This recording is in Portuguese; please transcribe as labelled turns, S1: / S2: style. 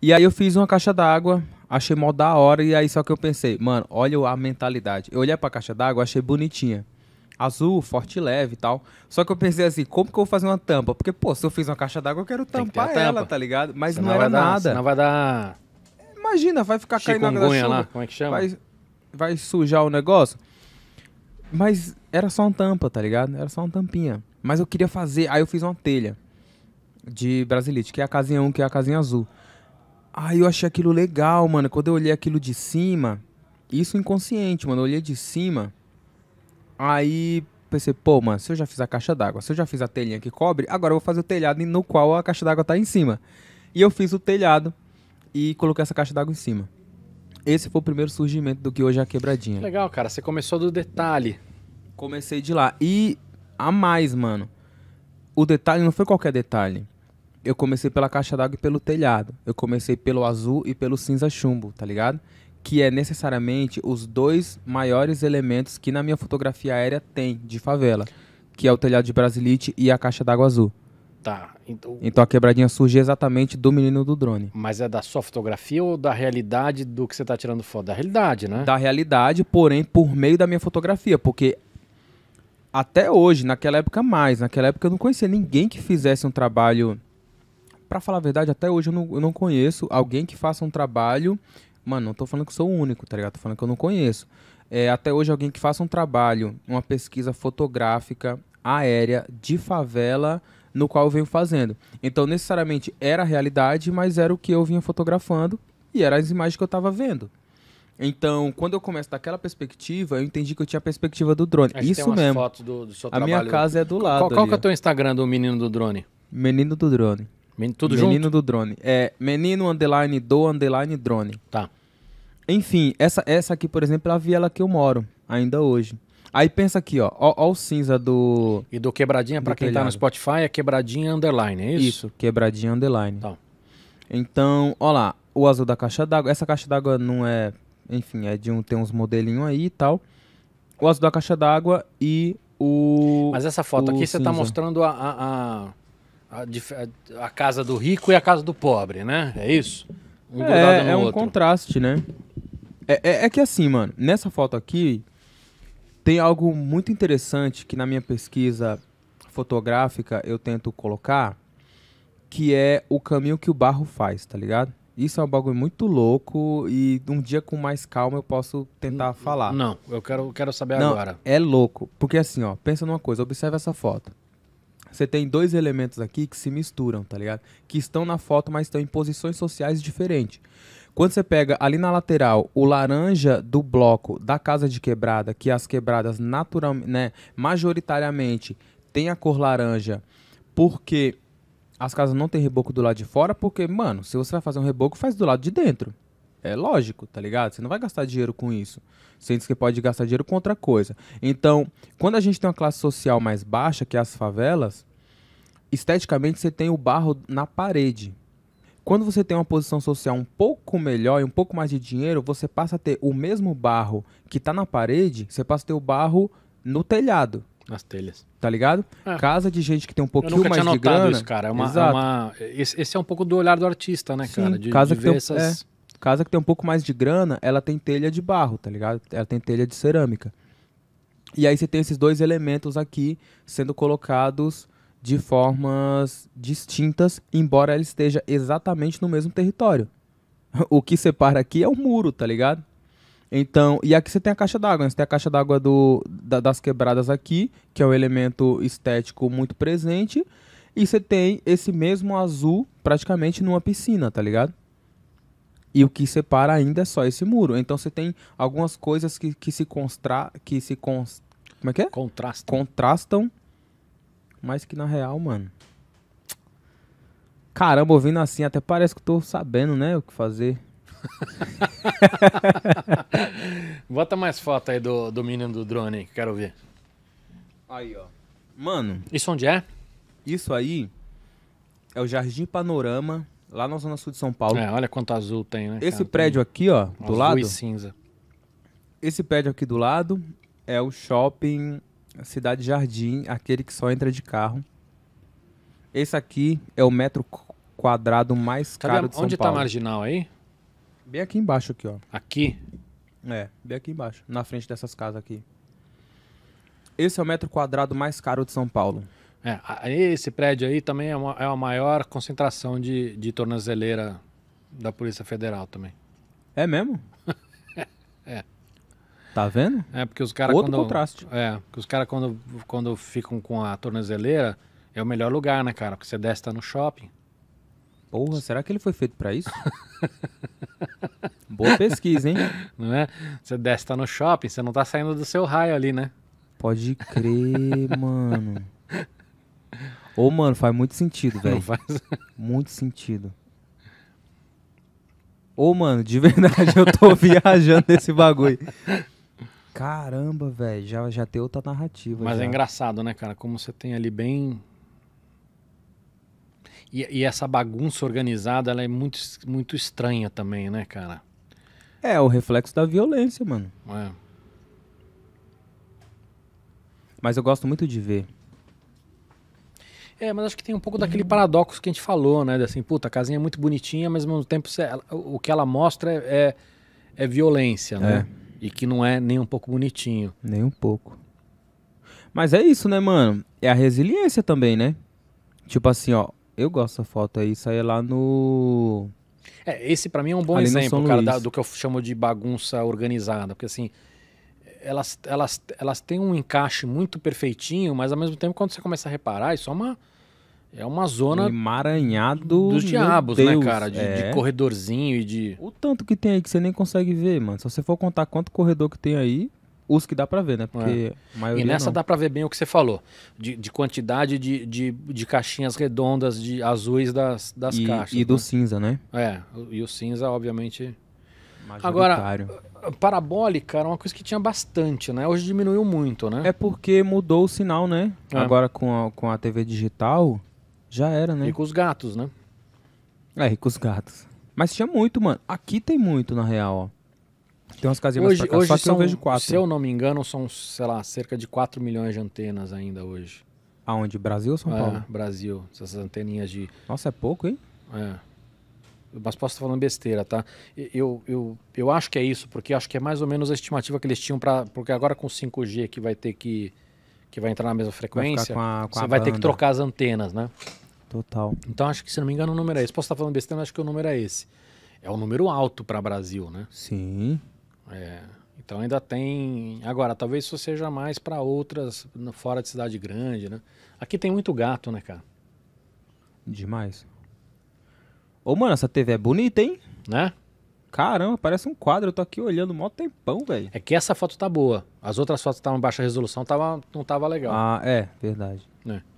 S1: E aí eu fiz uma caixa d'água, achei mó da hora, e aí só que eu pensei, mano, olha a mentalidade. Eu olhei pra caixa d'água, achei bonitinha. Azul, forte e leve e tal. Só que eu pensei assim, como que eu vou fazer uma tampa? Porque, pô, se eu fiz uma caixa d'água, eu quero que tampar ela, tá ligado? Mas Senão não era dar- nada. Não vai dar Imagina, vai ficar caindo água da chuva. lá. Como é que chama? Vai, vai sujar o negócio. Mas era só uma tampa, tá ligado? Era só uma tampinha. Mas eu queria fazer, aí eu fiz uma telha de brasilite, que é a casinha 1, que é a casinha azul. Aí eu achei aquilo legal, mano. Quando eu olhei aquilo de cima, isso inconsciente, mano. Eu olhei de cima. Aí pensei, pô, mano, se eu já fiz a caixa d'água, se eu já fiz a telinha que cobre, agora eu vou fazer o telhado no qual a caixa d'água tá em cima. E eu fiz o telhado e coloquei essa caixa d'água em cima. Esse foi o primeiro surgimento do que hoje é a quebradinha. Legal, cara. Você começou do detalhe. Comecei de lá. E a mais, mano. O detalhe não foi qualquer detalhe eu comecei pela caixa d'água e pelo telhado. Eu comecei pelo azul e pelo cinza chumbo, tá ligado? Que é necessariamente os dois maiores elementos que na minha fotografia aérea tem de favela, que é o telhado de brasilite e a caixa d'água azul.
S2: Tá. Então, então
S1: a quebradinha surge exatamente do menino do drone.
S2: Mas é da sua fotografia ou da realidade do que você está tirando foto? Da realidade, né? Da realidade, porém
S1: por meio da minha fotografia, porque até hoje, naquela época mais, naquela época eu não conhecia ninguém que fizesse um trabalho para falar a verdade, até hoje eu não, eu não conheço alguém que faça um trabalho. Mano, não tô falando que sou o único, tá ligado? Tô falando que eu não conheço. É, até hoje alguém que faça um trabalho, uma pesquisa fotográfica, aérea, de favela, no qual eu venho fazendo. Então, necessariamente era a realidade, mas era o que eu vinha fotografando e eram as imagens que eu estava vendo. Então, quando eu começo daquela perspectiva, eu entendi que eu tinha a perspectiva do drone. Acho Isso mesmo. Do, do a minha casa é do lado. Qual, qual que é o teu
S2: Instagram do menino do drone?
S1: Menino do drone. Menino tudo Menino junto? do drone.
S2: É Menino
S1: underline do underline drone. Tá. Enfim, essa, essa aqui, por exemplo, é a viela que eu moro ainda hoje. Aí pensa aqui, ó, ó, ó o cinza do. E do quebradinha, para quem telhado. tá no Spotify, é quebradinha underline, é isso? Isso, quebradinha underline. Tá. Então, ó lá, o azul da caixa d'água. Essa caixa d'água não é. Enfim, é de um. Tem uns modelinhos aí e tal. O azul da caixa d'água e o. Mas essa foto aqui você tá mostrando
S2: a... a, a a, a, casa do rico e a casa do pobre, né? É isso? Um é, é um outro.
S1: contraste, né? É, é, é que assim, mano, nessa foto aqui tem algo muito interessante que na minha pesquisa fotográfica eu tento colocar, que é o caminho que o barro faz, tá ligado? Isso é um bagulho muito louco e um dia com mais calma eu posso tentar falar. Não,
S2: eu quero, quero saber não, agora.
S1: É louco, porque assim, ó, pensa numa coisa, observe essa foto. Você tem dois elementos aqui que se misturam, tá ligado? Que estão na foto, mas estão em posições sociais diferentes. Quando você pega ali na lateral o laranja do bloco da casa de quebrada, que as quebradas naturalmente, né, majoritariamente tem a cor laranja, porque as casas não têm reboco do lado de fora, porque, mano, se você vai fazer um reboco, faz do lado de dentro. É lógico, tá ligado? Você não vai gastar dinheiro com isso. Sendo que pode gastar dinheiro com outra coisa. Então, quando a gente tem uma classe social mais baixa, que é as favelas, esteticamente você tem o barro na parede. Quando você tem uma posição social um pouco melhor e um pouco mais de dinheiro, você passa a ter o mesmo barro que tá na parede, você passa a ter o barro no telhado. Nas telhas. Tá ligado? É. Casa de gente que tem um pouquinho mais de grana. Eu nunca tinha notado isso, cara. É uma, é uma,
S2: esse, esse, é um pouco do olhar do artista, né, Sim, cara? De, casa de que tem, essas...
S1: É Casa que tem um pouco mais de grana, ela tem telha de barro, tá ligado? Ela tem telha de cerâmica. E aí você tem esses dois elementos aqui sendo colocados de formas distintas, embora ela esteja exatamente no mesmo território. O que separa aqui é o muro, tá ligado? Então, e aqui você tem a caixa d'água, né? você tem a caixa d'água do, da, das quebradas aqui, que é um elemento estético muito presente, e você tem esse mesmo azul praticamente numa piscina, tá ligado? E o que separa ainda é só esse muro. Então você tem algumas coisas que, que se constra... que se cons... Como é que é? Contrastam. Contrastam, mas que na real, mano... Caramba, ouvindo assim, até parece que eu tô sabendo, né, o que fazer.
S2: Bota mais foto aí do, do menino do drone, que quero ver. Aí, ó. Mano... Isso onde é?
S1: Isso aí é o Jardim Panorama lá na zona sul de São Paulo. É, olha quanto azul tem, né? Esse cara? prédio aqui, ó, do lado. cinza. Esse prédio aqui do lado é o shopping Cidade Jardim, aquele que só entra de carro. Esse aqui é o metro quadrado mais caro de São onde tá Paulo. Onde tá a marginal aí? Bem aqui embaixo aqui, ó. Aqui? É, bem aqui embaixo, na frente
S2: dessas casas aqui. Esse é o metro quadrado mais caro de São Paulo. É, esse prédio aí também é, uma, é a maior concentração de, de tornozeleira da Polícia Federal também. É mesmo?
S1: é. Tá vendo?
S2: É, porque os caras. Outro quando, contraste. É, porque os caras quando, quando ficam com a tornozeleira, é o melhor lugar, né, cara? Porque você desce tá no shopping. Porra, será que ele foi feito para isso? Boa pesquisa, hein? Não é? Você desce tá no shopping, você não tá saindo do seu raio ali, né?
S1: Pode crer, mano. Ô, mano, faz muito sentido, velho. Faz... Muito sentido. Ô, mano, de verdade, eu tô viajando nesse bagulho.
S2: Caramba, velho, já, já tem outra narrativa. Mas é já. é engraçado, né, cara? Como você tem ali bem. E, e, essa bagunça organizada, ela é muito, muito estranha também, né, cara?
S1: É, é o reflexo da violência, mano. É. Mas eu gosto muito de ver
S2: é, mas acho que tem um pouco daquele paradoxo que a gente falou, né? De assim, puta, a casinha é muito bonitinha, mas ao mesmo tempo o que ela mostra é, é, é violência, né? É. E que não é nem um pouco bonitinho. Nem um pouco. Mas é isso, né, mano? É a resiliência também,
S1: né? Tipo assim, ó, eu gosto dessa foto aí, sair lá no.
S2: É, esse para mim é um bom Ali exemplo, cara, da, do que eu chamo de bagunça organizada. Porque assim, elas, elas, elas têm um encaixe muito perfeitinho, mas ao mesmo tempo, quando você começa a reparar, isso é uma, é uma zona. Emaranhado dos diabos, né, Deus, né, cara? De, é. de, corredorzinho e de. O
S1: tanto que tem aí que você nem consegue ver, mano. Se você for contar quanto corredor que tem aí, os que dá pra ver, né? Porque é. E nessa não. dá
S2: pra ver bem o que você falou. De, de quantidade de, de, de, caixinhas redondas, de azuis das, das e, caixas. E né? do cinza, né? É, e o cinza, obviamente. Agora, parabólica era uma coisa que tinha
S1: bastante, né? Hoje diminuiu muito, né? É porque mudou o sinal, né? É. Agora com a, com a TV digital, já era, né? E com
S2: os gatos, né?
S1: É, e com os gatos. Mas tinha muito, mano. Aqui tem muito, na real, ó. Tem umas casinhas hoje, cá, hoje só que são, eu vejo quatro. Se eu
S2: não me engano, são, sei lá, cerca de 4 milhões de antenas ainda hoje. Aonde? Brasil ou São é, Paulo? É, Brasil. Essas anteninhas de... Nossa, é pouco, hein? É mas posso estar falando besteira, tá? Eu, eu, eu acho que é isso, porque acho que é mais ou menos a estimativa que eles tinham para. Porque agora com 5G que vai ter que. que vai entrar na mesma frequência, vai com a, com você vai ter que trocar as antenas, né? Total. Então acho que, se não me engano, o número é esse. Posso estar falando besteira, mas acho que o número é esse. É um número alto para Brasil, né? Sim. É, então ainda tem. Agora, talvez isso seja mais para outras fora de cidade grande, né? Aqui tem muito gato, né, cara?
S1: Demais. Ô, mano, essa TV é bonita, hein?
S2: Né? Caramba, parece um quadro. Eu tô aqui olhando mó tempão, velho. É que essa foto tá boa. As outras fotos estavam em baixa resolução, tava, não tava legal. Ah, é, verdade. É.